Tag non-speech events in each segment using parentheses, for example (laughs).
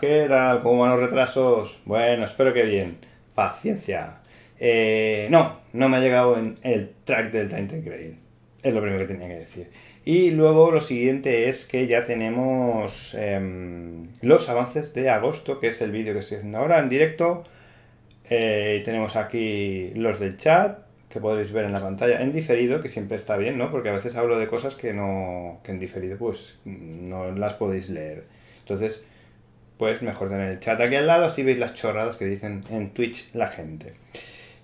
¿qué tal? ¿Cómo van los retrasos? Bueno, espero que bien. Paciencia. Eh, no, no me ha llegado en el track del Time Es lo primero que tenía que decir. Y luego lo siguiente es que ya tenemos em, los avances de agosto, que es el vídeo que estoy haciendo ahora en directo. Eh, tenemos aquí los del chat, que podréis ver en la pantalla, en diferido, que siempre está bien, ¿no? Porque a veces hablo de cosas que no. que en diferido, pues no las podéis leer. Entonces, pues mejor tener el chat aquí al lado, así veis las chorradas que dicen en Twitch la gente.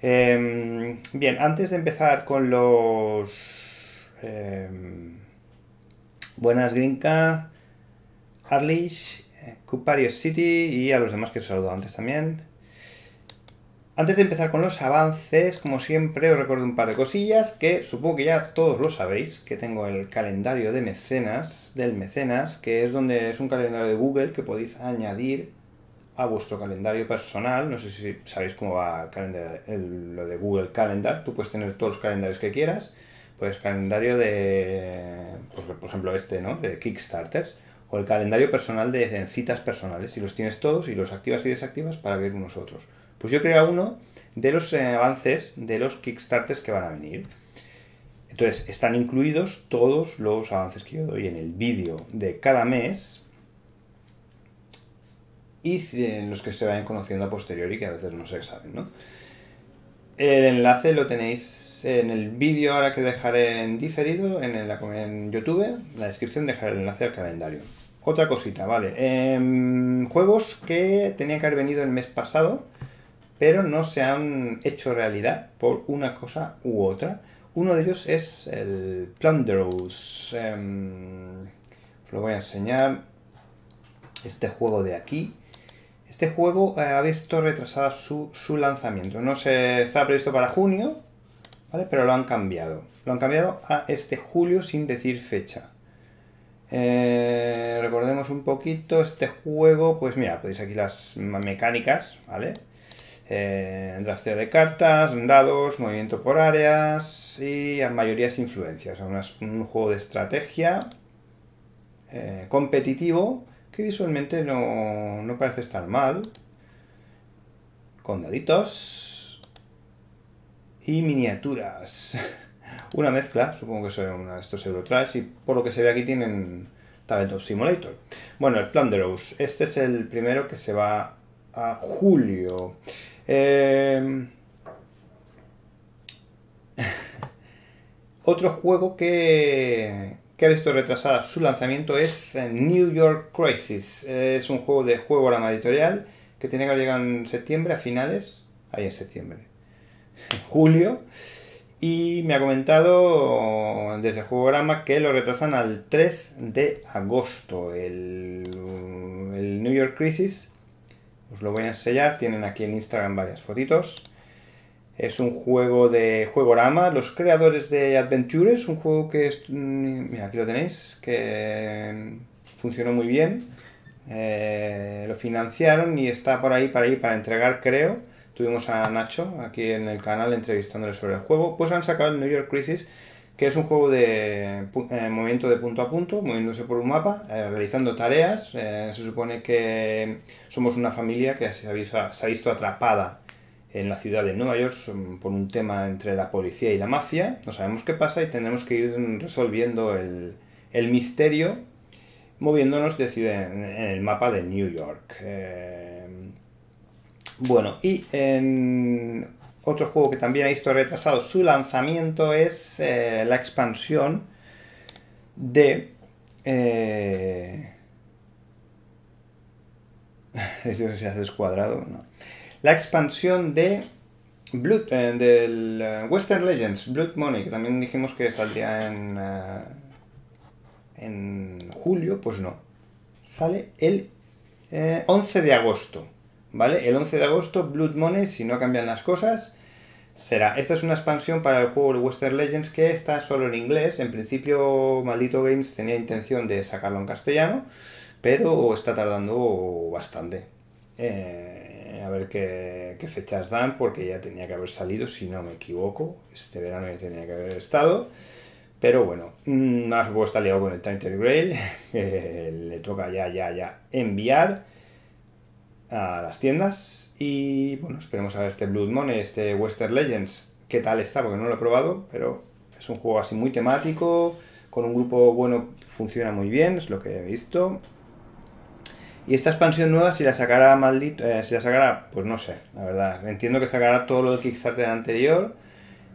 Em, bien, antes de empezar con los... Em, buenas Grinka, Harlish, eh, Cupario City y a los demás que os saludo antes también. Antes de empezar con los avances, como siempre, os recuerdo un par de cosillas que supongo que ya todos lo sabéis, que tengo el calendario de mecenas, del mecenas, que es donde es un calendario de Google que podéis añadir a vuestro calendario personal. No sé si sabéis cómo va el lo de Google Calendar. Tú puedes tener todos los calendarios que quieras. Pues calendario de, pues, por ejemplo, este, ¿no? De Kickstarters. O el calendario personal de, de citas personales. Y los tienes todos y los activas y desactivas para ver unos otros. Pues yo creo uno de los eh, avances de los Kickstarters que van a venir. Entonces, están incluidos todos los avances que yo doy en el vídeo de cada mes y en los que se vayan conociendo a posteriori, que a veces no se saben, ¿no? El enlace lo tenéis en el vídeo ahora que dejaré en diferido, en, YouTube, en la descripción dejaré el enlace al calendario. Otra cosita, vale. Em, juegos que tenían que haber venido el mes pasado pero no se han hecho realidad por una cosa u otra. Uno de ellos es el Plunderous. Em, os lo voy a enseñar. Este juego de aquí. Este juego eh, ha visto retrasada su, lanzamiento. No se estaba previsto para junio, ¿vale? Pero lo han cambiado. Lo han cambiado a este julio sin decir fecha. Eh, recordemos un poquito este juego. Pues mira, podéis aquí las mecánicas, ¿vale? vale eh, de cartas, dados, movimiento por áreas y a mayorías influencias. Es un juego de estrategia eh, competitivo que visualmente no, parece estar mal. Con daditos y miniaturas. (laughs) una mezcla, supongo que son una de estos Eurotrash y por lo que se ve aquí tienen Tabletop Simulator. Bueno, el Plan de Rose, este es el primero que se va a julio. Em, (laughs) otro juego que, ha visto retrasada su lanzamiento es eh, New York Crisis. Es un juego de juego drama editorial que tiene que haber en septiembre, a finales, ahí en septiembre, (laughs) julio. Y me ha comentado desde el Juegorama que lo retrasan al 3 de agosto. El, el New York Crisis os lo voy a enseñar, tienen aquí en Instagram varias fotitos. Es un juego de juego rama los creadores de Adventures, un juego que es, mm, mira, aquí lo tenéis, que funcionó muy bien. Eh, lo financiaron y está por ahí para ir para entregar, creo. Tuvimos a Nacho aquí en el canal entrevistándole sobre el juego. Pues han sacado el New York Crisis que es un juego de eh, movimiento de punto a punto, moviéndose por un mapa, eh, realizando tareas. Eh, se supone que somos una familia que se ha, visto, atrapada en la ciudad de Nueva York por un tema entre la policía y la mafia. No sabemos qué pasa y tendremos que ir resolviendo el, misterio moviéndonos en, en, el mapa de New York. bueno, y en otro juego que también ha visto retrasado su lanzamiento es eh, la expansión de... Eh, (laughs) si hace cuadrado, no. La expansión de Blood, eh, del eh, Western Legends, Blood Money, que también dijimos que saldría en, en julio, pues no. Sale el 11 de agosto. El 11 de agosto, Blood Money, si no cambian las cosas, será. Esta es una expansión para el juego de Western Legends que está solo en inglés. En principio, Maldito Games tenía intención de sacarlo en castellano, pero está tardando bastante. Eh, a ver qué, fechas dan, porque ya tenía que haber salido, si no me equivoco. Este verano ya tenía que haber estado. Pero bueno, más mm, supuesto está liado con el Tainted Grail, (laughs) eh, le toca ya, ya, ya enviar a las tiendas y bueno, esperemos a ver este Blood Money, este Western Legends, qué tal está, porque no lo he probado, pero es un juego así muy temático, con un grupo bueno, funciona muy bien, es lo que he visto. Y esta expansión nueva, si la sacará maldito, eh, si la sacará, pues no sé, la verdad. Entiendo que sacará todo lo de Kickstarter anterior.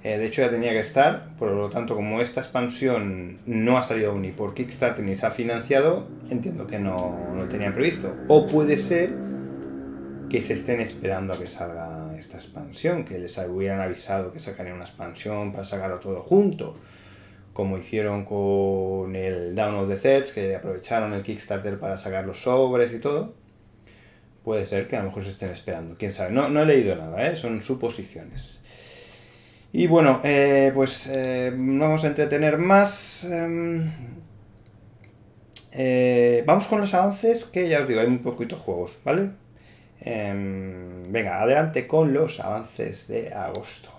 Eh, de hecho, ya tenía que estar. Por lo tanto, como esta expansión no ha salido ni por Kickstarter ni se ha financiado, entiendo que no, no lo tenían previsto. O puede ser que se estén esperando a que salga esta expansión, que les hubieran avisado que sacarían una expansión para sacarlo todo junto, como hicieron con el Down of the Sets, que aprovecharon el Kickstarter para sacar los sobres y todo. Puede ser que a lo mejor se estén esperando, quién sabe. No, no he leído nada, ¿eh? son suposiciones. Y bueno, eh, pues eh, no vamos a entretener más. Em, vamos con los avances, que ya os digo, hay muy poquitos juegos, ¿vale? Em, venga, adelante con los avances de agosto.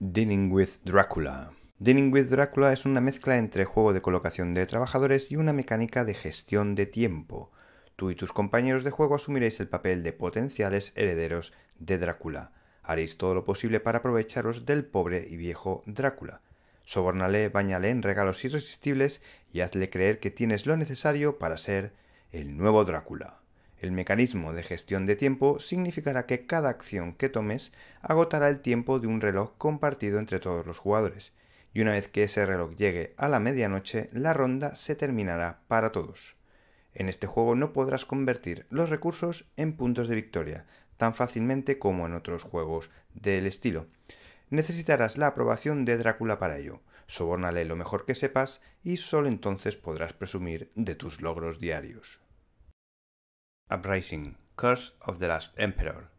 Dining with Dracula. Dining with Dracula es una mezcla entre juego de colocación de trabajadores y una mecánica de gestión de tiempo. Tú y tus compañeros de juego asumiréis el papel de potenciales herederos de Drácula. Haréis todo lo posible para aprovecharos del pobre y viejo Drácula Sobornale, bañale en regalos irresistibles y hazle creer que tienes lo necesario para ser el nuevo Drácula. El mecanismo de gestión de tiempo significará que cada acción que tomes agotará el tiempo de un reloj compartido entre todos los jugadores, y una vez que ese reloj llegue a la medianoche, la ronda se terminará para todos. En este juego no podrás convertir los recursos en puntos de victoria, tan fácilmente como en otros juegos del estilo necesitarás la aprobación de Drácula para ello. Sobórnale lo mejor que sepas y solo entonces podrás presumir de tus logros diarios. Uprising, Curse of the Last Emperor.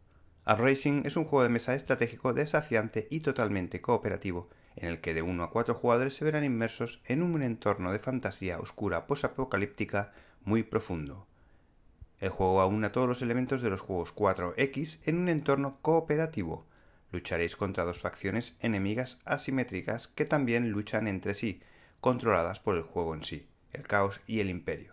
Uprising es un juego de mesa estratégico desafiante y totalmente cooperativo, en el que de 1 a 4 jugadores se verán inmersos en un entorno de fantasía oscura posapocalíptica muy profundo. El juego aúna todos los elementos de los juegos 4X en un entorno cooperativo, Lucharéis contra dos facciones enemigas asimétricas que también luchan entre sí, controladas por el juego en sí, el caos y el imperio.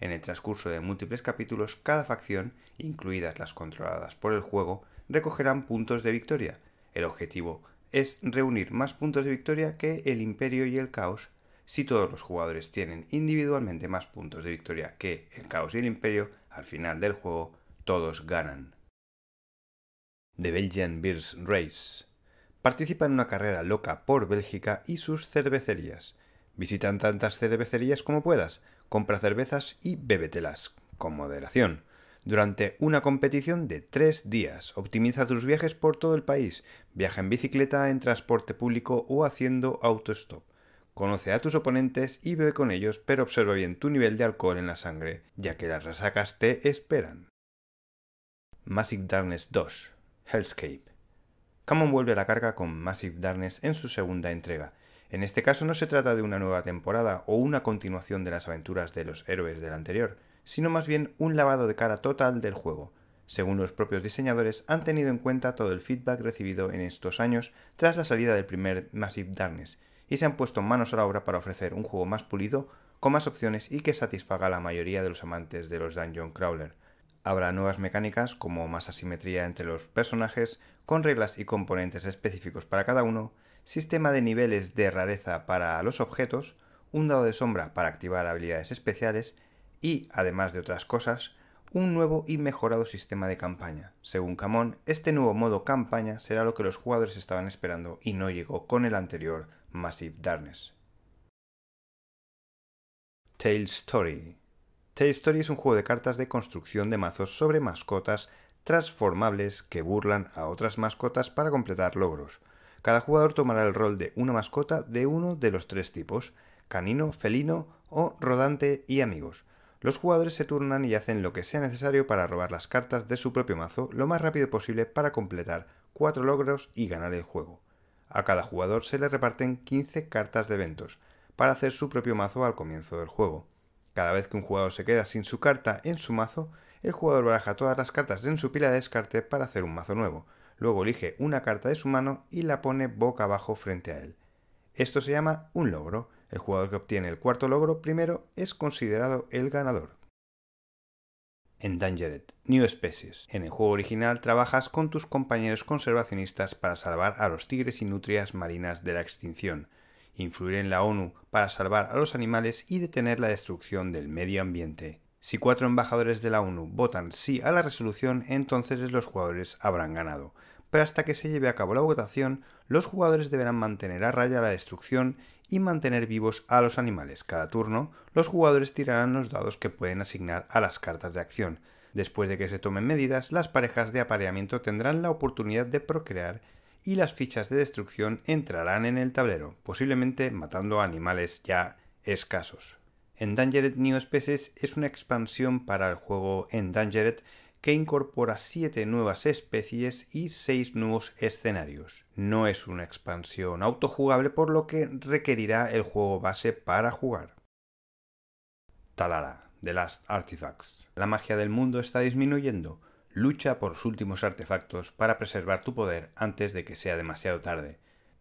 En el transcurso de múltiples capítulos, cada facción, incluidas las controladas por el juego, recogerán puntos de victoria. El objetivo es reunir más puntos de victoria que el imperio y el caos. Si todos los jugadores tienen individualmente más puntos de victoria que el caos y el imperio, al final del juego todos ganan. The Belgian Beers Race. Participa en una carrera loca por Bélgica y sus cervecerías. Visitan tantas cervecerías como puedas, compra cervezas y bébetelas, con moderación. Durante una competición de tres días, optimiza tus viajes por todo el país, viaja en bicicleta, en transporte público o haciendo autostop. Conoce a tus oponentes y bebe con ellos, pero observa bien tu nivel de alcohol en la sangre, ya que las resacas te esperan. Massive Darkness 2 Hellscape. Kamon vuelve a la carga con Massive Darkness en su segunda entrega. En este caso no se trata de una nueva temporada o una continuación de las aventuras de los héroes del anterior, sino más bien un lavado de cara total del juego. Según los propios diseñadores, han tenido en cuenta todo el feedback recibido en estos años tras la salida del primer Massive Darkness, y se han puesto manos a la obra para ofrecer un juego más pulido, con más opciones y que satisfaga a la mayoría de los amantes de los Dungeon Crawler. Habrá nuevas mecánicas como más asimetría entre los personajes, con reglas y componentes específicos para cada uno, sistema de niveles de rareza para los objetos, un dado de sombra para activar habilidades especiales y, además de otras cosas, un nuevo y mejorado sistema de campaña. Según Camón, este nuevo modo campaña será lo que los jugadores estaban esperando y no llegó con el anterior Massive Darkness. Tale Story Say Story es un juego de cartas de construcción de mazos sobre mascotas transformables que burlan a otras mascotas para completar logros. Cada jugador tomará el rol de una mascota de uno de los tres tipos, canino, felino o rodante y amigos. Los jugadores se turnan y hacen lo que sea necesario para robar las cartas de su propio mazo lo más rápido posible para completar cuatro logros y ganar el juego. A cada jugador se le reparten 15 cartas de eventos, para hacer su propio mazo al comienzo del juego. Cada vez que un jugador se queda sin su carta en su mazo, el jugador baraja todas las cartas en su pila de descarte para hacer un mazo nuevo. Luego elige una carta de su mano y la pone boca abajo frente a él. Esto se llama un logro. El jugador que obtiene el cuarto logro primero es considerado el ganador. Endangered, New Species. En el juego original trabajas con tus compañeros conservacionistas para salvar a los tigres y nutrias marinas de la extinción influir en la ONU para salvar a los animales y detener la destrucción del medio ambiente. Si cuatro embajadores de la ONU votan sí a la resolución, entonces los jugadores habrán ganado. Pero hasta que se lleve a cabo la votación, los jugadores deberán mantener a raya la destrucción y mantener vivos a los animales. Cada turno, los jugadores tirarán los dados que pueden asignar a las cartas de acción. Después de que se tomen medidas, las parejas de apareamiento tendrán la oportunidad de procrear y las fichas de destrucción entrarán en el tablero, posiblemente matando a animales ya escasos. Endangered New Species es una expansión para el juego Endangered que incorpora 7 nuevas especies y 6 nuevos escenarios. No es una expansión autojugable por lo que requerirá el juego base para jugar. Talara, The Last Artifacts. La magia del mundo está disminuyendo. Lucha por los últimos artefactos para preservar tu poder antes de que sea demasiado tarde.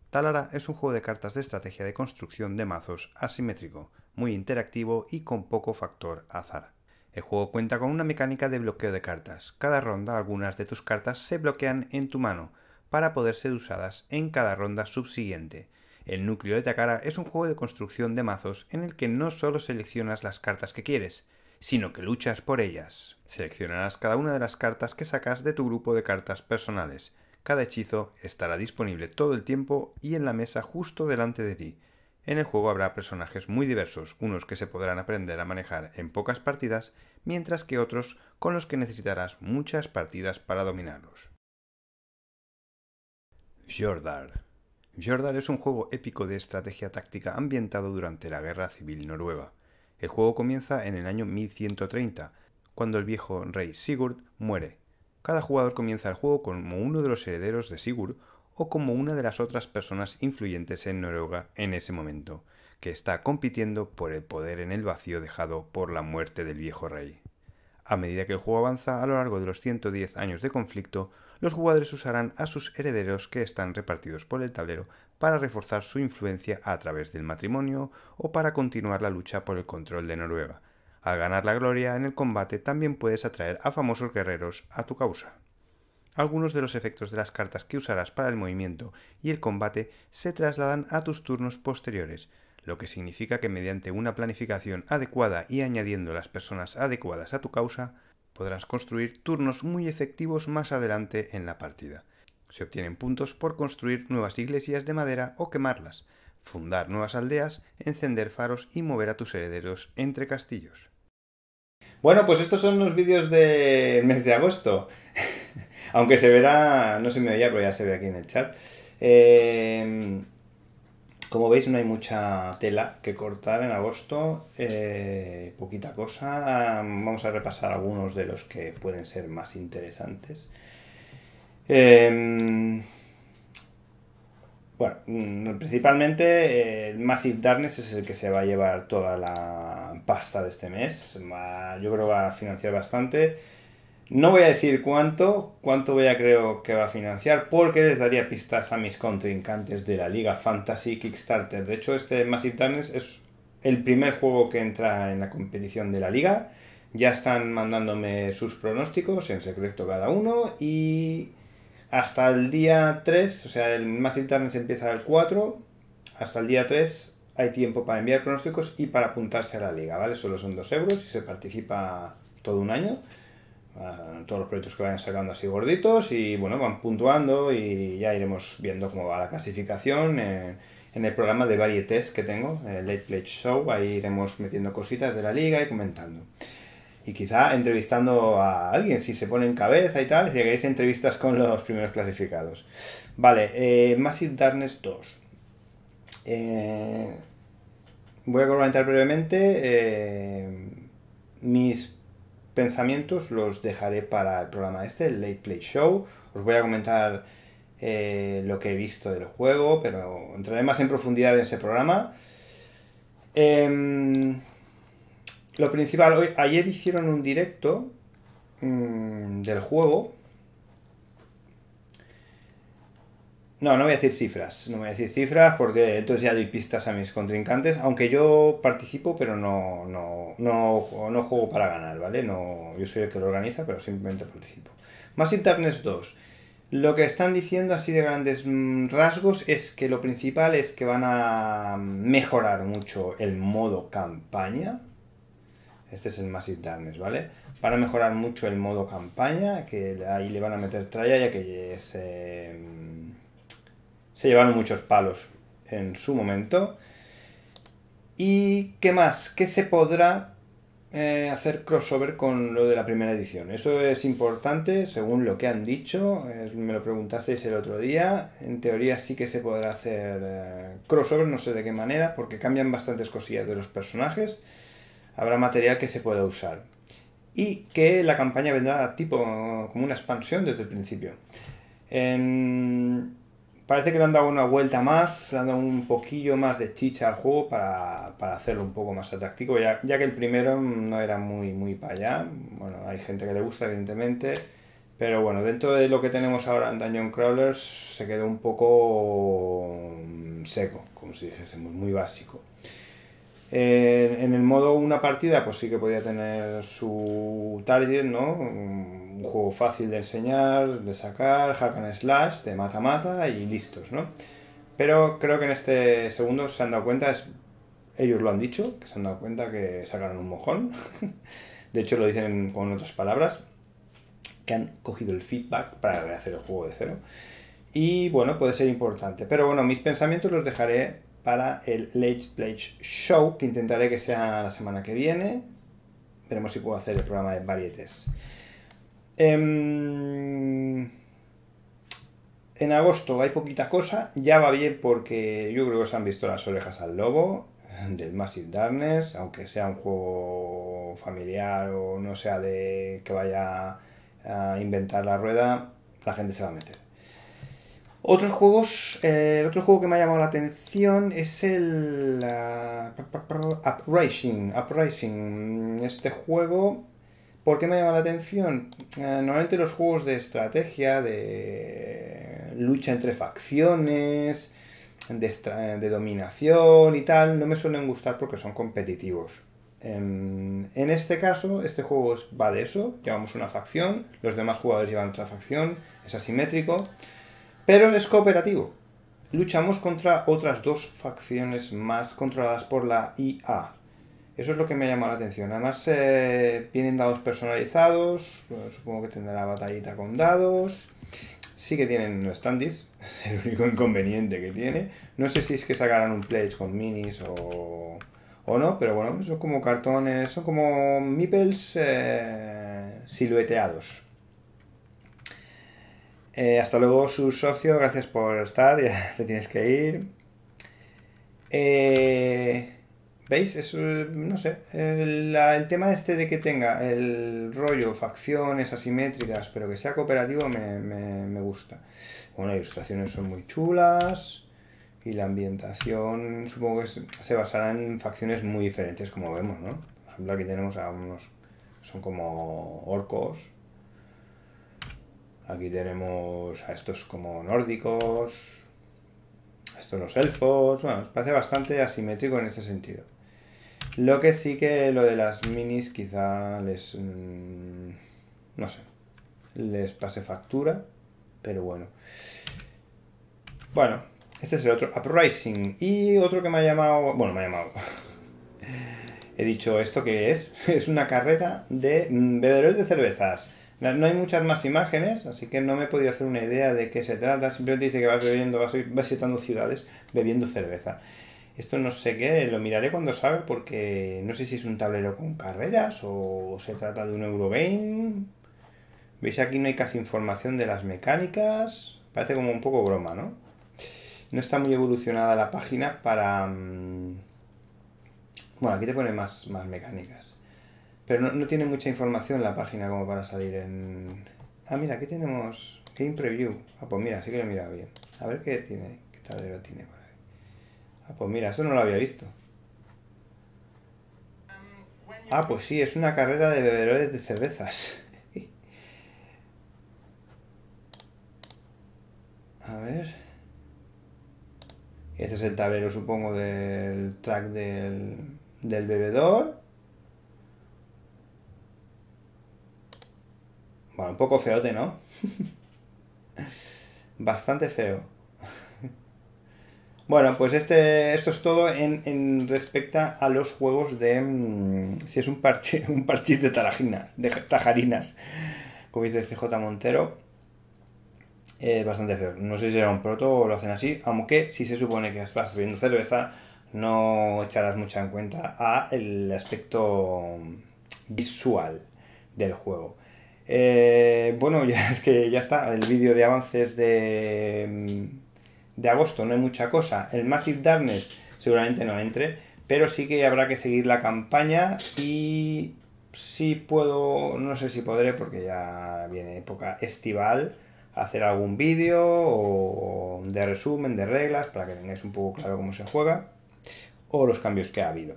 Talara es un juego de cartas de estrategia de construcción de mazos asimétrico, muy interactivo y con poco factor azar. El juego cuenta con una mecánica de bloqueo de cartas. Cada ronda algunas de tus cartas se bloquean en tu mano para poder ser usadas en cada ronda subsiguiente. El núcleo de Takara es un juego de construcción de mazos en el que no solo seleccionas las cartas que quieres, sino que luchas por ellas. Seleccionarás cada una de las cartas que sacas de tu grupo de cartas personales. Cada hechizo estará disponible todo el tiempo y en la mesa justo delante de ti. En el juego habrá personajes muy diversos, unos que se podrán aprender a manejar en pocas partidas, mientras que otros con los que necesitarás muchas partidas para dominarlos. Jordar Jordar es un juego épico de estrategia táctica ambientado durante la Guerra Civil Noruega. El juego comienza en el año 1130, cuando el viejo rey Sigurd muere. Cada jugador comienza el juego como uno de los herederos de Sigurd o como una de las otras personas influyentes en Noruega en ese momento, que está compitiendo por el poder en el vacío dejado por la muerte del viejo rey. A medida que el juego avanza a lo largo de los 110 años de conflicto, los jugadores usarán a sus herederos que están repartidos por el tablero para reforzar su influencia a través del matrimonio o para continuar la lucha por el control de Noruega. Al ganar la gloria en el combate también puedes atraer a famosos guerreros a tu causa. Algunos de los efectos de las cartas que usarás para el movimiento y el combate se trasladan a tus turnos posteriores, lo que significa que mediante una planificación adecuada y añadiendo las personas adecuadas a tu causa, podrás construir turnos muy efectivos más adelante en la partida. Se obtienen puntos por construir nuevas iglesias de madera o quemarlas, fundar nuevas aldeas, encender faros y mover a tus herederos entre castillos. Bueno, pues estos son los vídeos del (laughs) mes de agosto. (laughs) Aunque se verá, no se me oía, pero ya se ve aquí en el chat. Em, como veis, no hay mucha tela que cortar en agosto, eh, poquita cosa. Vamos a repasar algunos de los que pueden ser más interesantes. Em, bueno, mm, principalmente eh, Massive Darkness es el que se va a llevar toda la pasta de este mes. yo creo que va a financiar bastante. No voy a decir cuánto, cuánto voy a creo que va a financiar, porque les daría pistas a mis contrincantes de la Liga Fantasy Kickstarter. De hecho, este Massive Darkness es el primer juego que entra en la competición de la Liga. Ya están mandándome sus pronósticos en secreto cada uno y hasta el día 3, o sea, el Massive Internet empieza el 4, hasta el día 3 hay tiempo para enviar pronósticos y para apuntarse a la liga, ¿vale? Solo son 2 euros y se participa todo un año. Ah, todos los proyectos que vayan sacando así gorditos y bueno, van puntuando y ya iremos viendo cómo va la clasificación eh, en, el programa de varietés que tengo, el eh, Late pledge Show, ahí iremos metiendo cositas de la liga y comentando y quizá entrevistando a alguien, si se pone en cabeza y tal, si queréis entrevistas con los primeros clasificados. Vale, eh, Massive Darkness 2. Eh, voy a comentar brevemente. Eh, mis pensamientos los dejaré para el programa este, el Late Play Show. Os voy a comentar lo que he visto del juego, pero entraré más en profundidad en ese programa. Em, lo principal, hoy, ayer hicieron un directo mm, del juego. No, no voy a decir cifras, no voy a decir cifras porque entonces ya doy pistas a mis contrincantes, aunque yo participo pero no, no, no, no juego para ganar, ¿vale? No, yo soy el que lo organiza, pero simplemente participo. Más Internet 2. Lo que están diciendo así de grandes mm, rasgos es que lo principal es que van a mejorar mucho el modo campaña, este es el Massive Darkness, ¿vale? Para mejorar mucho el modo campaña, que ahí le van a meter tralla ya que se, mm, se llevaron muchos palos en su momento. ¿Y qué más? ¿Qué se podrá eh, hacer crossover con lo de la primera edición? Eso es importante, según lo que han dicho. me lo preguntasteis el otro día. En teoría sí que se podrá hacer eh, crossover, no sé de qué manera, porque cambian bastantes cosillas de los personajes habrá material que se pueda usar. Y que la campaña vendrá tipo como una expansión desde el principio. Em, parece que le han dado una vuelta más, le han dado un poquillo más de chicha al juego para, hacerlo un poco más atractivo, ya, que el primero no era muy, muy para allá. Bueno, hay gente que le gusta, evidentemente, pero bueno, dentro de lo que tenemos ahora en Dungeon Crawlers se quedó un poco mm, seco, como si dijésemos, muy básico. Eh, en el modo una partida, pues sí que podía tener su target, ¿no? Un juego fácil de enseñar, de sacar, hack and slash, de mata-mata y listos, ¿no? Pero creo que en este segundo se han dado cuenta, ellos lo han dicho, que se han dado cuenta que sacaron un mojón. (laughs) de hecho, lo dicen con otras palabras, que han cogido el feedback para rehacer el juego de cero. Y bueno, puede ser importante. Pero bueno, mis pensamientos los dejaré para el Late Pledge Show, que intentaré que sea la semana que viene. Veremos si puedo hacer el programa de varietes. Em, en, agosto hay poquita cosa, ya va bien porque yo creo que se han visto las orejas al lobo del Massive Darkness, aunque sea un juego familiar o no sea de que vaya a inventar la rueda, la gente se va a meter. Otros juegos, eh, el otro juego que me ha llamado la atención es el ah, Uprising. Uprising. Mm, este juego, ¿por qué me ha llamado la atención? Eh, normalmente los juegos de estrategia, de lucha entre facciones, de, dominación y tal, no me suelen gustar porque son competitivos. Em, en este caso, este juego va de eso, llevamos una facción, los demás jugadores llevan otra facción, es asimétrico pero es cooperativo. Luchamos contra otras dos facciones más controladas por la IA. Eso es lo que me ha llamado la atención. Además, eh, vienen dados personalizados. supongo que tendrá batallita con dados. Sí que tienen standees. (laughs) Es el único inconveniente que tiene. No sé si es que sacarán un pledge con minis o, no, pero bueno, son como cartones, son como meeples eh, silueteados. Eh, hasta luego, su socio. Gracias por estar. Ya (laughs) te tienes que ir. Eh, ¿Veis? Eh, no sé. El, tema este de que tenga el rollo, facciones asimétricas, pero que sea cooperativo, me, me gusta. Bueno, las ilustraciones son muy chulas. Y la ambientación, supongo que se basará en facciones muy diferentes, como vemos, ¿no? Por ejemplo, aquí tenemos a unos. Son como orcos Aquí tenemos a estos como nórdicos, a estos los elfos, bueno, parece bastante asimétrico en este sentido. Lo que sí que lo de las minis quizá les... Mm, no sé, les pase factura, pero bueno. Bueno, este es el otro, Uprising. Y otro que me ha llamado... Bueno, me ha llamado... (laughs) He dicho, ¿esto que es? (laughs) Es una carrera de mm, bebedores de cervezas. No hay muchas más imágenes, así que no me he podido hacer una idea de qué se trata. Simplemente dice que vas bebiendo, vas visitando ciudades bebiendo cerveza. Esto no sé qué, lo miraré cuando sabe porque no sé si es un tablero con carreras o se trata de un Eurogame. Veis aquí no hay casi información de las mecánicas. Parece como un poco broma, ¿no? No está muy evolucionada la página para... Mm, bueno, aquí te pone más, más mecánicas. Pero no, tiene mucha información la página como para salir en... Ah, mira, aquí tenemos Game Preview. Ah, pues mira, sí que lo he bien. A ver qué tiene, qué tablero tiene por ahí. Ah, pues mira, eso no lo había visto. Ah, pues sí, es una carrera de bebedores de cervezas. (laughs) A ver... Este es el tablero, supongo, del track del, del bebedor Bueno, un poco feo, ¿no? (laughs) Bastante feo. (laughs) Bueno, pues este, esto es todo en, respecto a los juegos de... Mm, si es un parche, (laughs) un parche de tarajinas, de tajarinas, como dice CJ este Montero. Eh, bastante feo. No sé si era un proto o lo hacen así, aunque si se supone que estás bebiendo cerveza, no echarás mucha en cuenta a el aspecto mm, visual del juego. Eh, bueno, (laughs) ya es que ya está, el vídeo de avances de, mm, de agosto, no hay mucha cosa. El Massive Darkness seguramente no entre, pero sí que habrá que seguir la campaña y si puedo, no sé si podré porque ya viene época estival, hacer algún vídeo o de resumen, de reglas, para que tengáis un poco claro cómo se juega o los cambios que ha habido.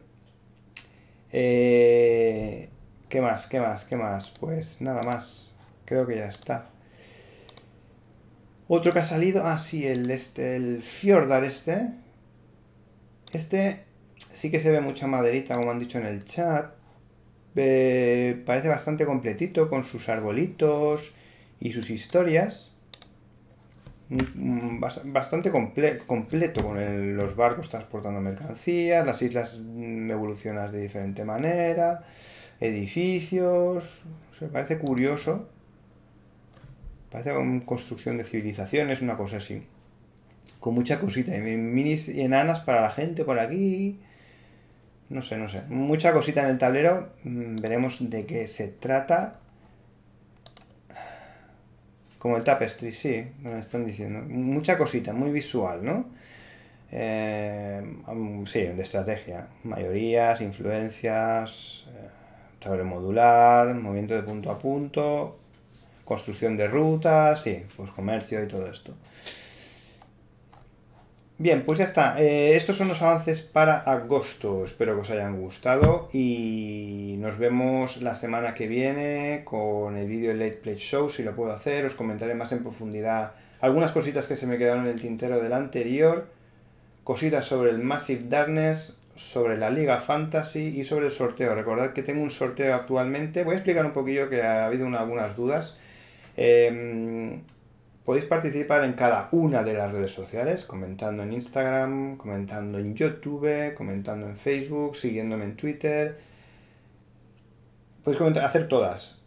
Eh, ¿Qué más? ¿Qué más? ¿Qué más? Pues nada más. Creo que ya está. Otro que ha salido. Ah, sí, el, este, el Fjordar este. Este sí que se ve mucha maderita, como han dicho en el chat. parece bastante completito con sus arbolitos y sus historias. Mm, bastante completo con los barcos transportando mercancías, las islas mm, evolucionan de diferente manera edificios. se parece curioso. Parece una construcción de civilizaciones, una cosa así. Con mucha cosita. minis y enanas para la gente por aquí. No sé, no sé. Mucha cosita en el tablero. Mm, veremos de qué se trata. Como el tapestry, sí, me están diciendo. Mucha cosita, muy visual, ¿no? Eh, mm, sí, de estrategia. Mayorías, influencias. Eh, Tabler modular, movimiento de punto a punto, construcción de rutas, sí, pues comercio y todo esto. Bien, pues ya está. Eh, estos son los avances para agosto. Espero que os hayan gustado y nos vemos la semana que viene con el vídeo Late Play Show, si lo puedo hacer. Os comentaré más en profundidad algunas cositas que se me quedaron en el tintero del anterior, cositas sobre el Massive Darkness sobre la Liga Fantasy y sobre el sorteo. Recordad que tengo un sorteo actualmente. Voy a explicar un poquillo que ha habido algunas dudas. Em, podéis participar en cada una de las redes sociales, comentando en Instagram, comentando en YouTube, comentando en Facebook, siguiéndome en Twitter. Podéis comentar, hacer todas.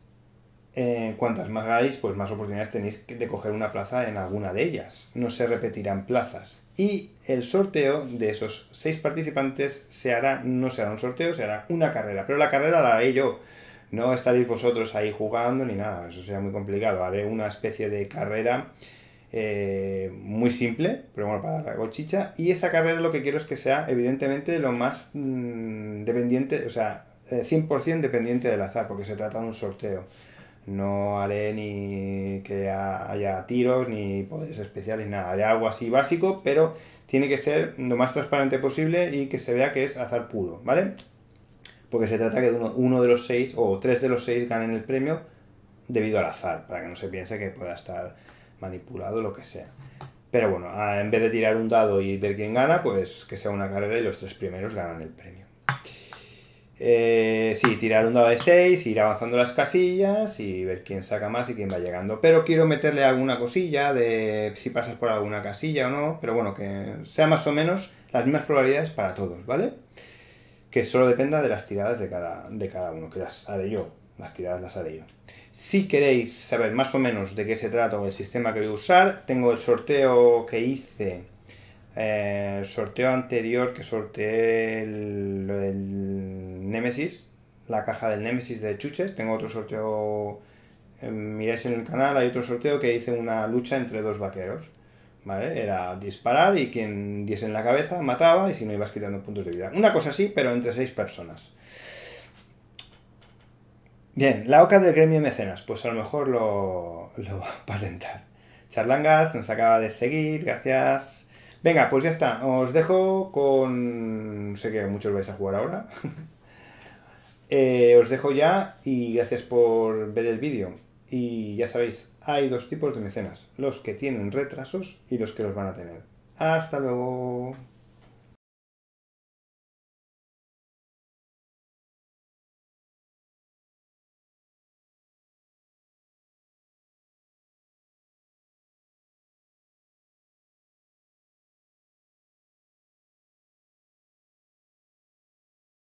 Eh, cuantas más hagáis, pues más oportunidades tenéis de coger una plaza en alguna de ellas. No se repetirán plazas. Y el sorteo de esos seis participantes se hará, no será un sorteo, se hará una carrera. Pero la carrera la haré yo. No estaréis vosotros ahí jugando ni nada, eso sería muy complicado. Haré una especie de carrera eh, muy simple, pero bueno, para dar la cochicha Y esa carrera lo que quiero es que sea, evidentemente, lo más mm, dependiente, o sea, 100% eh, dependiente del azar, porque se trata de un sorteo. No haré ni que haya tiros, ni poderes especiales, ni nada. Haré algo así básico, pero tiene que ser lo más transparente posible y que se vea que es azar puro, ¿vale? Porque se trata que uno, de los seis o tres de los seis ganen el premio debido al azar, para que no se piense que pueda estar manipulado lo que sea. Pero bueno, en vez de tirar un dado y ver quién gana, pues que sea una carrera y los tres primeros ganan el premio. Eh, sí, tirar un dado de 6, ir avanzando las casillas y ver quién saca más y quién va llegando. Pero quiero meterle alguna cosilla de si pasas por alguna casilla o no, pero bueno, que sea más o menos las mismas probabilidades para todos, ¿vale? Que solo dependa de las tiradas de cada, de cada uno, que las haré yo, las tiradas las haré yo. Si queréis saber más o menos de qué se trata o el sistema que voy a usar, tengo el sorteo que hice eh, el sorteo anterior que sorteé el, del Nemesis, la caja del Némesis de chuches. Tengo otro sorteo, eh, miráis en el canal, hay otro sorteo que hice una lucha entre dos vaqueros. ¿Vale? Era disparar y quien diese en la cabeza mataba y si no ibas quitando puntos de vida. Una cosa así, pero entre seis personas. Bien, la OCA del gremio mecenas, pues a lo mejor lo, lo va a patentar. Charlangas nos acaba de seguir, gracias. Venga, pues ya está. Os dejo con... Sé que muchos vais a jugar ahora. (laughs) Eh, os dejo ya y gracias por ver el vídeo. Y ya sabéis, hay dos tipos de mecenas. Los que tienen retrasos y los que los van a tener. Hasta luego.